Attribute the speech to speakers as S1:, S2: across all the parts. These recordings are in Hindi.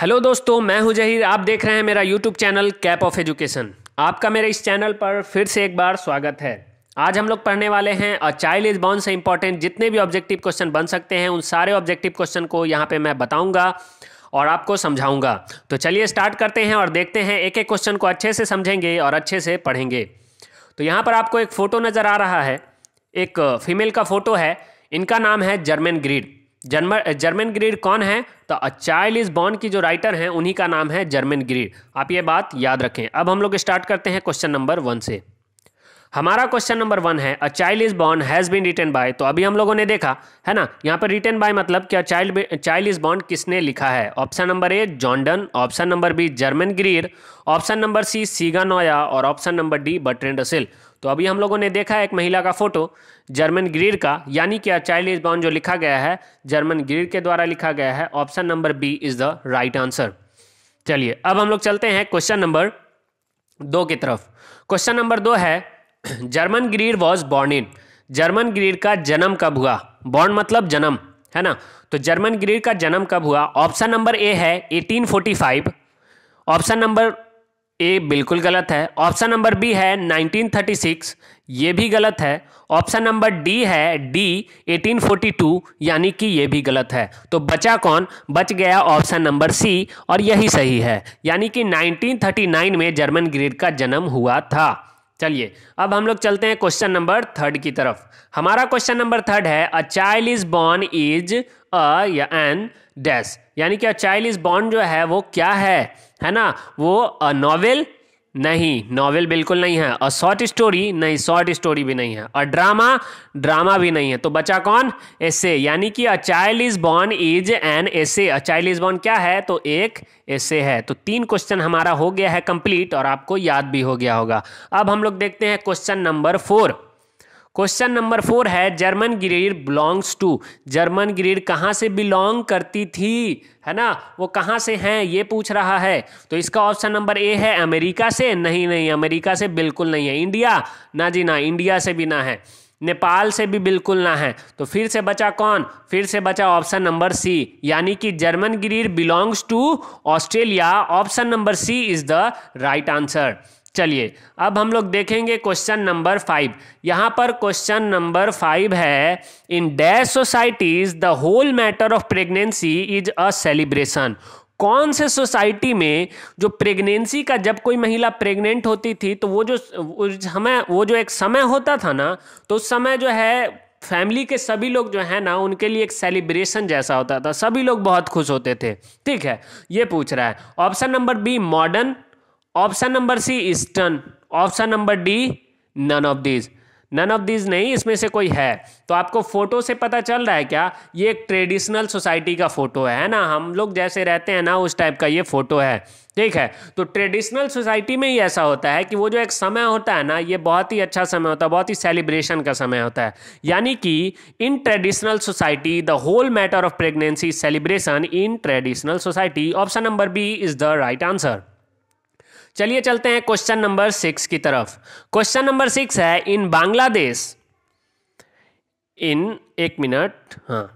S1: हेलो दोस्तों मैं हूं जहीर आप देख रहे हैं मेरा YouTube channel cap of education आपका मेरे इस चैनल पर फिर से एक बार स्वागत है आज हम लोग पढ़ने वाले हैं और चाइल्ड इज बॉर्न से इंपॉर्टेंट जितने भी ऑब्जेक्टिव क्वेश्चन बन सकते हैं उन सारे ऑब्जेक्टिव क्वेश्चन को यहाँ पे मैं बताऊंगा और आपको समझाऊंगा तो चलिए स्टार्ट करते हैं और देखते हैं एक एक क्वेश्चन को अच्छे से समझेंगे और अच्छे से पढ़ेंगे तो यहाँ पर आपको एक फ़ोटो नज़र आ रहा है एक फीमेल का फ़ोटो है इनका नाम है जर्मन ग्रीड जर्मन ग्रीड कौन है तो अ चाइल्ड इज बॉर्न की जो राइटर हैं उन्हीं का नाम है जर्मन ग्रीड आप ये बात याद रखें अब हम लोग स्टार्ट करते हैं क्वेश्चन नंबर वन से हमारा क्वेश्चन नंबर वन है a child is born has been written by तो अभी हम लोगों ने देखा है ना यहाँ पर रिटर्न बाय मतलब क्या चाइल्ड चाइल्ड इज बॉर्न किसने लिखा है option number A John Donne option number B Germaine Greer option number C सीगा नोया और option number D Bertrand Russell तो अभी हम लोगों ने देखा एक महिला का फोटो जर्मन ग्रीर का यानी कि चाइल्ड इज बॉर्न जो लिखा गया है जर्मन ग्रीर के द्वारा लिखा गया है option number B is the right answer चलिए अब हम लोग चलते हैं क्वेश्चन नंबर दो की तरफ क्वेश्चन नंबर दो है Germaine Greer was born in Germaine Greer का जन्म कब हुआ बॉर्न मतलब जन्म है ना तो जर्मन ग्रीर का जन्म कब हुआ ऑप्शन नंबर ए है 1845 ऑप्शन नंबर ए बिल्कुल गलत है ऑप्शन नंबर बी है 1936 ये भी गलत है ऑप्शन नंबर डी है डी 1842 यानी कि ये भी गलत है तो बचा कौन बच गया ऑप्शन नंबर सी और यही सही है यानी कि 1939 में जर्मन ग्रेड का जन्म हुआ था चलिए अब हम लोग चलते हैं क्वेश्चन नंबर थर्ड की तरफ हमारा क्वेश्चन नंबर थर्ड है a child is born is a an dash यानी कि अ चाइल्ड इज बॉर्न जो है वो क्या है है ना वो अ नॉवेल नहीं नॉवेल बिल्कुल नहीं है और शॉर्ट स्टोरी नहीं शॉर्ट स्टोरी भी नहीं है और ड्रामा ड्रामा भी नहीं है तो बचा कौन एसे यानी कि a child is born is an essay a child is born क्या है तो एक एसे है तो तीन क्वेश्चन हमारा हो गया है कंप्लीट और आपको याद भी हो गया होगा अब हम लोग देखते हैं question number four question number four है Germaine Greer belongs to Germaine Greer कहाँ से बिलोंग करती थी है ना वो कहाँ से हैं ये पूछ रहा है तो इसका ऑप्शन नंबर ए है अमेरिका से नहीं नहीं अमेरिका से बिल्कुल नहीं है इंडिया ना जी ना इंडिया से भी ना है नेपाल से भी बिल्कुल ना है तो फिर से बचा कौन फिर से बचा ऑप्शन नंबर सी यानी कि Germaine Greer belongs to Australia option number C is the right answer चलिए अब हम लोग देखेंगे क्वेश्चन नंबर फाइव यहाँ पर क्वेश्चन नंबर फाइव है in dash societies the whole matter of pregnancy is a celebration कौन से सोसाइटी में जो प्रेगनेंसी का जब कोई महिला प्रेग्नेंट होती थी तो वो जो समय वो जो एक समय होता था ना तो उस समय जो है फैमिली के सभी लोग जो है ना उनके लिए एक सेलिब्रेशन जैसा होता था सभी लोग बहुत खुश होते थे ठीक है ये पूछ रहा है option number B modern option number C eastern option number D none of these none of these नहीं इसमें से कोई है तो आपको फोटो से पता चल रहा है क्या ये एक ट्रेडिशनल सोसाइटी का फोटो है ना हम लोग जैसे रहते हैं ना उस टाइप का ये फोटो है ठीक है तो ट्रेडिशनल सोसाइटी में ही ऐसा होता है कि वो जो एक समय होता है ना ये बहुत ही अच्छा समय होता है बहुत ही सेलिब्रेशन का समय होता है यानी कि in traditional society the whole matter of pregnancy celebration in traditional society option number B is the right answer चलिए चलते हैं क्वेश्चन नंबर सिक्स की तरफ क्वेश्चन नंबर सिक्स है इन बांग्लादेश इन एक मिनट हाँ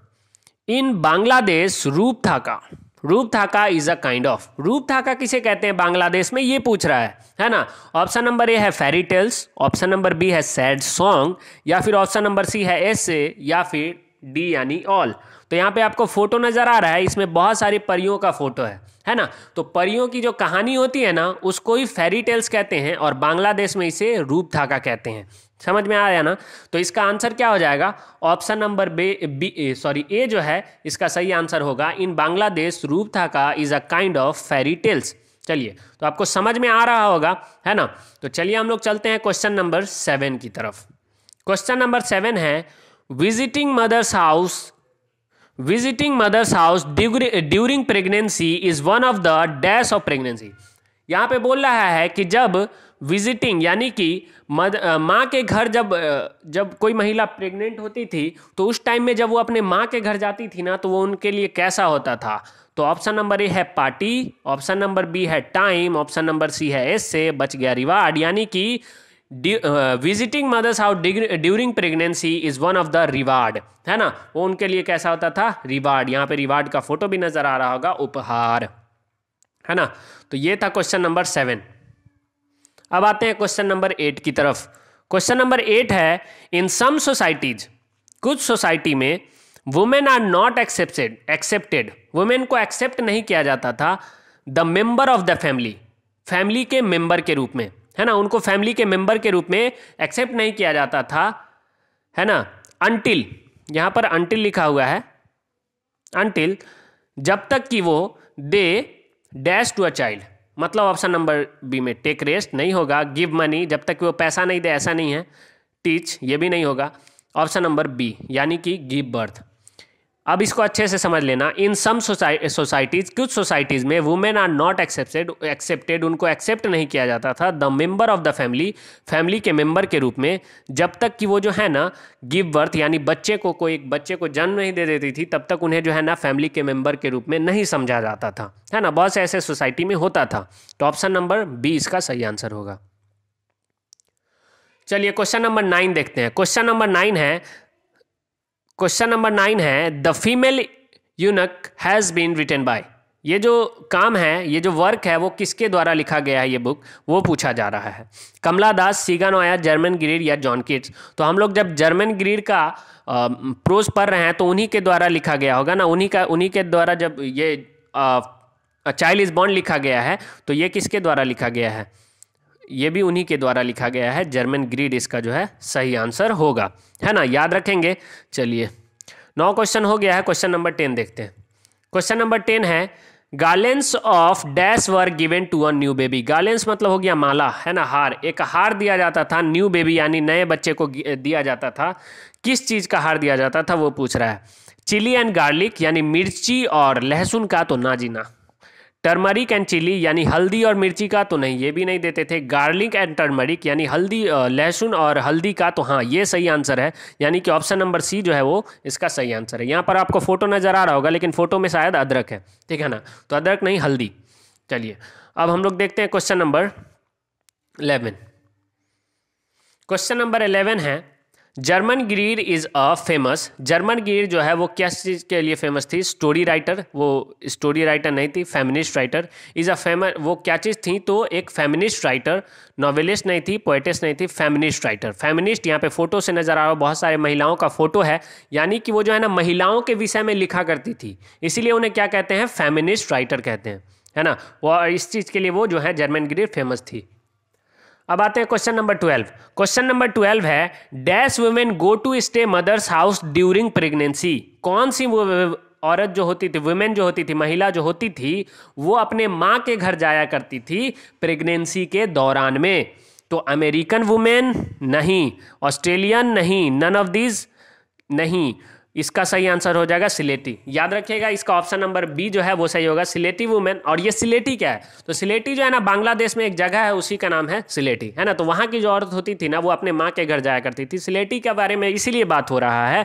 S1: इन बांग्लादेश रूप थाका रूप थाका इज अ काइंड ऑफ रूप थाका किसे कहते हैं बांग्लादेश में ये पूछ रहा है है ना ऑप्शन नंबर ए है fairy tales option number B है सैड सॉन्ग या फिर ऑप्शन नंबर सी है एसे या फिर डी यानी ऑल तो यहाँ पे आपको फोटो नजर आ रहा है इसमें बहुत सारी परियों का फोटो है है ना तो परियों की जो कहानी होती है ना उसको ही फेरी टेल्स कहते हैं और बांग्लादेश में इसे रूप धागा कहते हैं समझ में आया ना तो इसका आंसर क्या हो जाएगा option number B B sorry A जो है इसका सही आंसर होगा इन बांग्लादेश रूप धागा is a kind of fairy tales चलिए तो आपको समझ में आ रहा होगा है ना तो चलिए हम लोग चलते हैं क्वेश्चन नंबर सेवन की तरफ क्वेश्चन नंबर सेवन है visiting mother's house visiting mother's house during pregnancy is one of the dash of pregnancy यहाँ पे बोल रहा है कि जब विजिटिंग यानी कि मद माँ के घर जब जब कोई महिला प्रेग्नेंट होती थी तो उस टाइम में जब वो अपने माँ के घर जाती थी ना तो वो उनके लिए कैसा होता था तो ऑप्शन नंबर ए है पार्टी ऑप्शन नंबर बी है टाइम ऑप्शन नंबर सी है एस से बच गया रिवार्ड यानी कि visiting mother's house during pregnancy is one of the reward है ना वो उनके लिए कैसा होता था रिवार्ड यहाँ पे रिवार्ड का फोटो भी नजर आ रहा होगा उपहार है ना तो ये था क्वेश्चन नंबर सेवन अब आते हैं क्वेश्चन नंबर एट की तरफ क्वेश्चन नंबर एट है इन सम सोसाइटीज कुछ सोसाइटी में women are not accepted accepted women को एक्सेप्ट नहीं किया जाता था the member of the family family के मेंबर के रूप में है ना उनको फैमिली के मेंबर के रूप में एक्सेप्ट नहीं किया जाता था है ना अनटिल यहां पर अनटिल लिखा हुआ है अनटिल जब तक कि वो they dash to a child मतलब ऑप्शन नंबर बी में टेक रेस्ट नहीं होगा गिव मनी जब तक कि वो पैसा नहीं दे ऐसा नहीं है टीच ये भी नहीं होगा ऑप्शन नंबर बी यानी कि गिव बर्थ अब इसको अच्छे से समझ लेना इन सम सोसाइटीज़ कुछ सोसाइटीज़ में women are not accepted accepted उनको एक्सेप्ट नहीं किया जाता था the member of the family family के मेंबर के रूप में जब तक कि वो जो है ना गिव बर्थ यानी बच्चे को कोई एक बच्चे को जन्म नहीं दे देती थी तब तक उन्हें जो है ना फैमिली के मेंबर के रूप में नहीं समझा जाता था है ना बहुत से ऐसे सोसाइटी में होता था तो ऑप्शन नंबर बी इसका सही आंसर होगा चलिए क्वेश्चन नंबर नाइन देखते हैं क्वेश्चन नंबर नाइन है क्वेश्चन नंबर नाइन है the female eunuch has been written by ये जो काम है ये जो वर्क है वो किसके द्वारा लिखा गया है ये बुक वो पूछा जा रहा है कमला दास सीगा नोया जर्मन ग्रीर या जॉन किट्स तो हम लोग जब जर्मन ग्रीर का प्रोज पढ़ रहे हैं तो उन्हीं के द्वारा लिखा गया होगा ना उन्हीं का उन्हीं के द्वारा जब ये चाइल्ड इज बॉन्ड लिखा गया है तो ये किसके द्वारा लिखा गया है ये भी उन्हीं के द्वारा लिखा गया है जर्मन ग्रीड इसका जो है सही आंसर होगा है ना याद रखेंगे चलिए नौ क्वेश्चन हो गया है क्वेश्चन नंबर टेन देखते हैं क्वेश्चन नंबर टेन है garlands of dash were given to a new baby garlands मतलब हो गया माला है ना हार एक हार दिया जाता था न्यू बेबी यानी नए बच्चे को दिया जाता था किस चीज़ का हार दिया जाता था वो पूछ रहा है चिली एंड गार्लिक यानी मिर्ची और लहसुन का तो ना जीना टर्मरिक एंड चिली यानी हल्दी और मिर्ची का तो नहीं ये भी नहीं देते थे गार्लिक एंड टर्मरिक यानी हल्दी लहसुन और हल्दी का तो हाँ ये सही आंसर है यानी कि ऑप्शन नंबर सी जो है वो इसका सही आंसर है यहाँ पर आपको फोटो नज़र आ रहा होगा लेकिन फोटो में शायद अदरक है ठीक है ना तो अदरक नहीं हल्दी चलिए अब हम लोग देखते हैं question number eleven question number eleven है Germaine Greer is a famous Germaine Greer जो है वो क्या चीज़ के लिए फेमस थी स्टोरी राइटर वो स्टोरी राइटर नहीं थी feminist writer is a famous वो क्या चीज़ थी तो एक फेमिनिस्ट राइटर नॉवेलिस्ट नहीं थी पोइटिस नहीं थी फेमिनिस्ट राइटर फेमिनिस्ट यहाँ पे फोटो से नज़र आ रहा है बहुत सारे महिलाओं का फोटो है यानी कि वो जो है ना महिलाओं के विषय में लिखा करती थी इसीलिए उन्हें क्या कहते हैं फेमिनिस्ट राइटर कहते हैं है ना वो इस चीज़ के लिए वो जो है जर्मन गिरीर फेमस थी अब आते हैं question number twelve question number twelve है dash women go to stay mother's house during pregnancy कौन सी औरत जो होती थी वुमेन जो होती थी महिला जो होती थी वो अपने माँ के घर जाया करती थी प्रेगनेंसी के दौरान में तो अमेरिकन वुमेन नहीं ऑस्ट्रेलियन नहीं नन ऑफ दीज नहीं इसका सही आंसर हो जाएगा सिलेटी याद रखिएगा इसका ऑप्शन नंबर बी जो है वो सही होगा सिलेटी वुमेन और ये सिलेटी क्या है तो सिलेटी जो है ना बांग्लादेश में एक जगह है उसी का नाम है सिलेटी है ना तो वहाँ की जो औरत होती थी ना वो अपने माँ के घर जाया करती थी सिलेटी के बारे में इसीलिए बात हो रहा है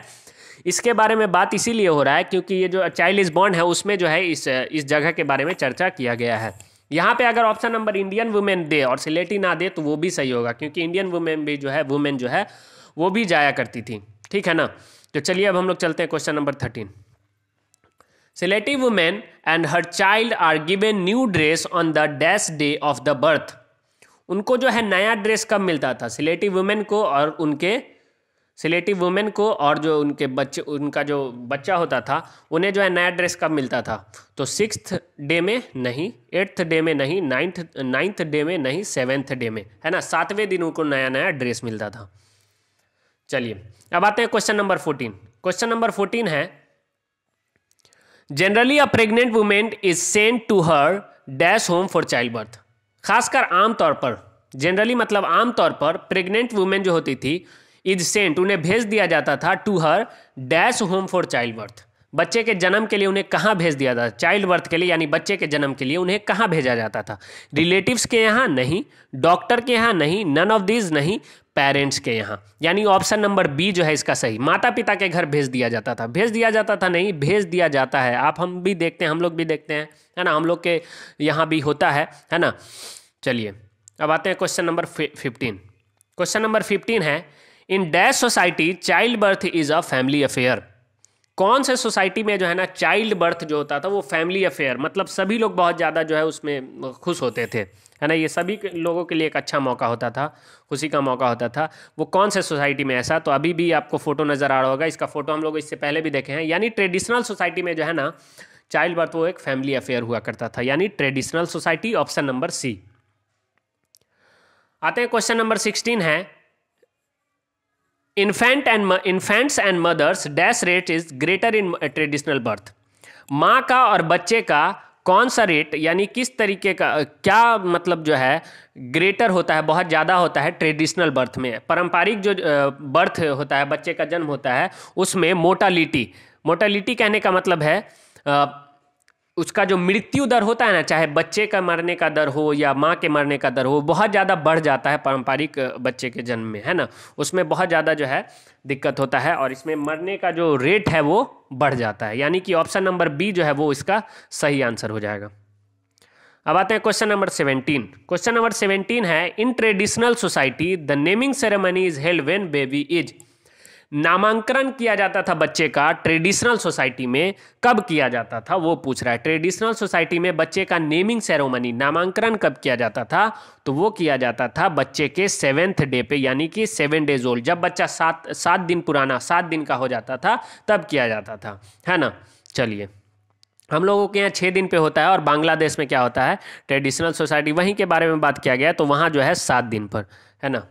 S1: इसके बारे में बात इसीलिए हो रहा है क्योंकि ये जो चाइल्ड इज बॉन्ड है उसमें जो है इस इस जगह के बारे में चर्चा किया गया है यहाँ पे अगर ऑप्शन नंबर इंडियन वुमेन दे और सिलेटी ना दे तो वो भी सही होगा क्योंकि इंडियन वुमेन भी जो है वुमेन जो है वो भी जाया करती थी ठीक है ना तो चलिए अब हम लोग चलते हैं question number thirteen Sylheti women and her child are given new dress on the dash day of the birth उनको जो है नया ड्रेस कब मिलता था सिलेटिव वुमेन को और उनके सिलेटिव वुमेन को और जो उनके बच्चे उनका जो बच्चा होता था उन्हें जो है नया ड्रेस कब मिलता था तो सिक्स डे में नहीं एट्थ डे में नहीं नाइन्थ नाइन्थ डे में नहीं सेवेंथ डे में है ना सातवें दिन उनको नया नया ड्रेस मिलता था चलिए अब आते हैं question number fourteen question number fourteen है generally a pregnant women is sent to her dash home for child birth खासकर आमतौर पर जनरली मतलब आमतौर पर प्रेग्नेंट वुमेन जो होती थी इज सेंट उन्हें भेज दिया जाता था to her dash home for child birth बच्चे के जन्म के लिए उन्हें कहाँ भेज दिया जाता चाइल्ड बर्थ के लिए यानी बच्चे के जन्म के लिए उन्हें कहाँ भेजा जाता था रिलेटिव्स के यहाँ नहीं डॉक्टर के यहाँ नहीं नन ऑफ दीज नहीं पेरेंट्स के यहाँ यानी ऑप्शन नंबर बी जो है इसका सही माता पिता के घर भेज दिया जाता था भेज दिया जाता था नहीं भेज दिया जाता है आप हम भी देखते हैं हम लोग भी देखते हैं है ना हम लोग के यहाँ भी होता है है ना चलिए अब आते हैं question number fifteen question number fifteen है in dash society child birth is a family affair कौन से सोसाइटी में जो है ना चाइल्ड बर्थ जो होता था वो फैमिली अफेयर मतलब सभी लोग बहुत ज़्यादा जो है उसमें खुश होते थे है ना ये सभी लोगों के लिए एक अच्छा मौका होता था खुशी का मौका होता था वो कौन से सोसाइटी में ऐसा तो अभी भी आपको फ़ोटो नज़र आ रहा होगा इसका फ़ोटो हम लोग इससे पहले भी देखे हैं यानी ट्रेडिशनल सोसाइटी में जो है ना चाइल्ड बर्थ वो एक फैमिली अफेयर हुआ करता था यानी traditional society option number C आते हैं क्वेश्चन नंबर सिक्सटीन है infant and infants and mothers dash rate is greater in traditional birth माँ का और बच्चे का कौन सा रेट यानी किस तरीके का uh, क्या मतलब जो है ग्रेटर होता है बहुत ज़्यादा होता है ट्रेडिशनल बर्थ में पारंपरिक जो बर्थ uh, होता है बच्चे का जन्म होता है उसमें मोटालिटी मोटालिटी कहने का मतलब है uh, उसका जो मृत्यु दर होता है ना चाहे बच्चे का मरने का दर हो या माँ के मरने का दर हो बहुत ज़्यादा बढ़ जाता है पारंपरिक बच्चे के जन्म में है ना उसमें बहुत ज़्यादा जो है दिक्कत होता है और इसमें मरने का जो रेट है वो बढ़ जाता है यानी कि ऑप्शन नंबर बी जो है वो इसका सही आंसर हो जाएगा अब आते हैं question number seventeen question number seventeen है in traditional society the naming ceremony is held when baby is नामांकन किया जाता था बच्चे का ट्रेडिशनल सोसाइटी में कब किया जाता था वो पूछ रहा है ट्रेडिशनल सोसाइटी में बच्चे का नेमिंग सेरोमनी नामांकन कब किया जाता था तो वो किया जाता था बच्चे के सेवेंथ डे पे यानी कि सेवन डेज ओल्ड जब बच्चा सात सात दिन पुराना सात दिन का हो जाता था तब किया जाता था है ना चलिए हम लोगों के यहाँ छः दिन पे होता है और बांग्लादेश में क्या होता है ट्रेडिशनल सोसाइटी वहीं के बारे में बात किया गया तो वहाँ जो है सात दिन पर है ना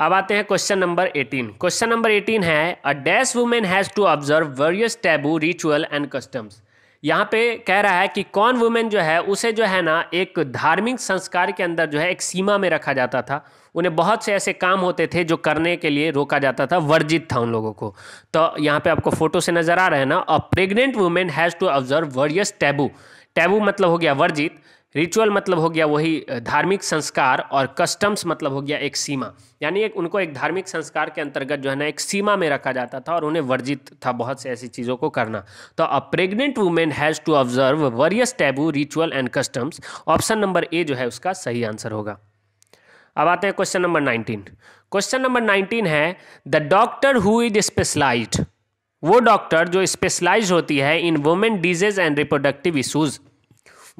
S1: अब आते हैं क्वेश्चन नंबर 18 क्वेश्चन नंबर 18 है a dash women has to observe various taboo ritual and customs यहाँ पे कह रहा है कि कौन वुमेन जो है उसे जो है ना एक धार्मिक संस्कार के अंदर जो है एक सीमा में रखा जाता था उन्हें बहुत से ऐसे काम होते थे जो करने के लिए रोका जाता था वर्जित था उन लोगों को तो यहाँ पे आपको फोटो से नजर आ रहा है ना a pregnant women has to observe various taboo taboo मतलब हो गया वर्जित रिचुअल मतलब हो गया वही धार्मिक संस्कार और कस्टम्स मतलब हो गया एक सीमा यानी एक उनको एक धार्मिक संस्कार के अंतर्गत जो है ना एक सीमा में रखा जाता था और उन्हें वर्जित था बहुत से ऐसी चीज़ों को करना तो a pregnant women has to observe various taboo ritual and customs option number A जो है उसका सही आंसर होगा अब आते हैं question number nineteen question number nineteen है the doctor who is specialized वो डॉक्टर जो स्पेशलाइज होती है in women disease and reproductive issues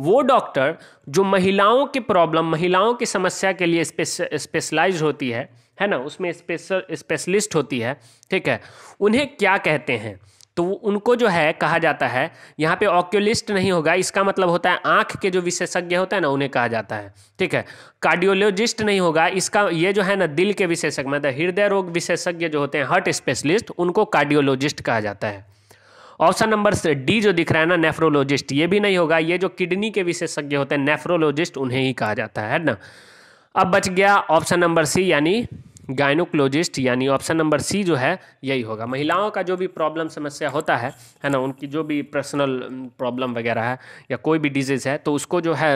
S1: वो डॉक्टर जो महिलाओं के प्रॉब्लम महिलाओं की समस्या के लिए स्पेशलाइज होती है है ना उसमें स्पेशल स्पेशलिस्ट होती है ठीक है उन्हें क्या कहते हैं तो उनको जो है कहा जाता है यहाँ पे ऑक्यूलिस्ट नहीं होगा इसका मतलब होता है आँख के जो विशेषज्ञ होता है ना उन्हें कहा जाता है ठीक है कार्डियोलॉजिस्ट नहीं होगा इसका ये जो है ना दिल के विशेषज्ञ मतलब हृदय रोग विशेषज्ञ जो होते हैं हार्ट स्पेशलिस्ट उनको कार्डियोलॉजिस्ट कहा जाता है ऑप्शन नंबर डी जो दिख रहा है ना नेफ्रोलॉजिस्ट ये भी नहीं होगा ये जो किडनी के विशेषज्ञ होते हैं नेफ्रोलॉजिस्ट उन्हें ही कहा जाता है ना अब बच गया ऑप्शन नंबर सी यानी गायनोकोलॉजिस्ट यानी ऑप्शन नंबर सी जो है यही होगा महिलाओं का जो भी प्रॉब्लम समस्या होता है है ना उनकी जो भी पर्सनल प्रॉब्लम वगैरह है या कोई भी डिजीज़ है तो उसको जो है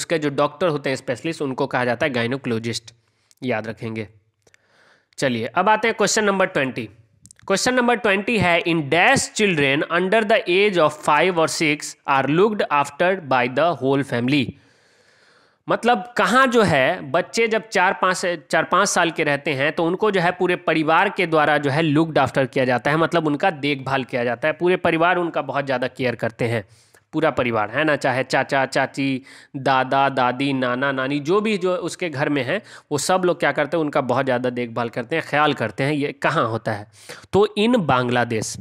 S1: उसके जो डॉक्टर होते हैं स्पेशलिस्ट उनको कहा जाता है गायनोकोलॉजिस्ट याद रखेंगे चलिए अब आते हैं question number twenty question number twenty है in dash children under the age of five और six are looked after by the whole family मतलब कहाँ जो है बच्चे जब चार पाँच चार पाँच साल के रहते हैं तो उनको जो है पूरे परिवार के द्वारा जो है लुक्ड आफ्टर किया जाता है मतलब उनका देखभाल किया जाता है पूरे परिवार उनका बहुत ज़्यादा केयर करते हैं पूरा परिवार है ना चाहे चाचा चाची दादा दादी नाना नानी जो भी जो उसके घर में है वो सब लोग क्या करते हैं उनका बहुत ज़्यादा देखभाल करते हैं ख्याल करते हैं ये कहाँ होता है तो इन बांग्लादेश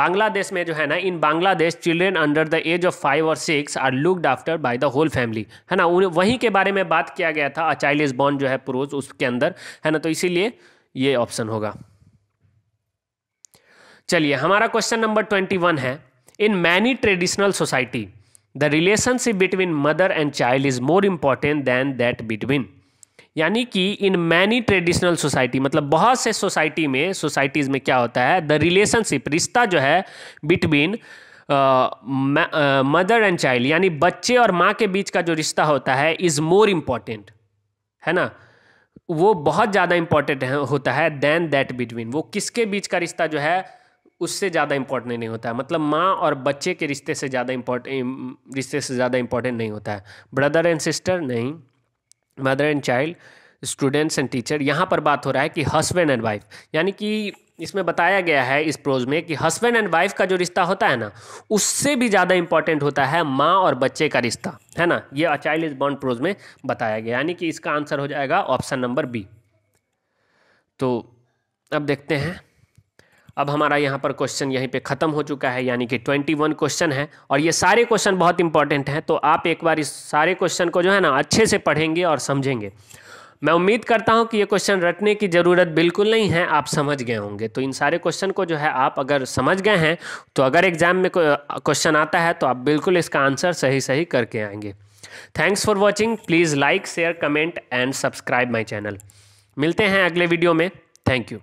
S1: बांग्लादेश में जो है ना in Bangladesh children under the age of five और six are looked after by the whole family है ना उन्हें वहीं के बारे में बात किया गया था अ चाइल्ड इज बॉर्न जो है पुरुष उसके अंदर है ना तो इसीलिए ये ऑप्शन होगा चलिए हमारा क्वेश्चन नंबर ट्वेंटी वन है In many traditional society, the relationship between mother and child is more important than that between यानी कि इन मैनी ट्रेडिशनल सोसाइटी मतलब बहुत से सोसाइटी में सोसाइटीज़ में क्या होता है द रिलेशनशिप रिश्ता जो है बिटवीन मदर एंड चाइल्ड यानी बच्चे और माँ के बीच का जो रिश्ता होता है इज़ मोर इम्पॉर्टेंट है ना वो बहुत ज़्यादा इम्पॉर्टेंट होता है देन दैट बिटवीन वो किसके बीच का रिश्ता जो है उससे ज़्यादा इम्पोर्टेंट नहीं होता है मतलब माँ और बच्चे के रिश्ते से ज़्यादा इम्पोर्टेंट रिश्ते से ज़्यादा इम्पोर्टेंट नहीं होता है ब्रदर एंड सिस्टर नहीं mother and child students and teacher यहाँ पर बात हो रहा है कि हस्बैंड एंड वाइफ यानी कि इसमें बताया गया है इस प्रोज में कि हस्बैंड एंड वाइफ का जो रिश्ता होता है ना उससे भी ज़्यादा इंपॉर्टेंट होता है माँ और बच्चे का रिश्ता है ना ये अ चाइल्ड इज बॉन्ड प्रोज में बताया गया यानी कि इसका आंसर हो जाएगा ऑप्शन नंबर बी तो अब देखते हैं अब हमारा यहाँ पर क्वेश्चन यहीं पे ख़त्म हो चुका है यानी कि ट्वेंटी वन क्वेश्चन है और ये सारे क्वेश्चन बहुत इंपॉर्टेंट हैं तो आप एक बार इस सारे क्वेश्चन को जो है ना अच्छे से पढ़ेंगे और समझेंगे मैं उम्मीद करता हूँ कि ये क्वेश्चन रटने की ज़रूरत बिल्कुल नहीं है आप समझ गए होंगे तो इन सारे क्वेश्चन को जो है आप अगर समझ गए हैं तो अगर एग्जाम में क्वेश्चन आता है तो आप बिल्कुल इसका आंसर सही सही करके आएंगे thanks for watching please like share comment and subscribe my channel मिलते हैं अगले वीडियो में थैंक यू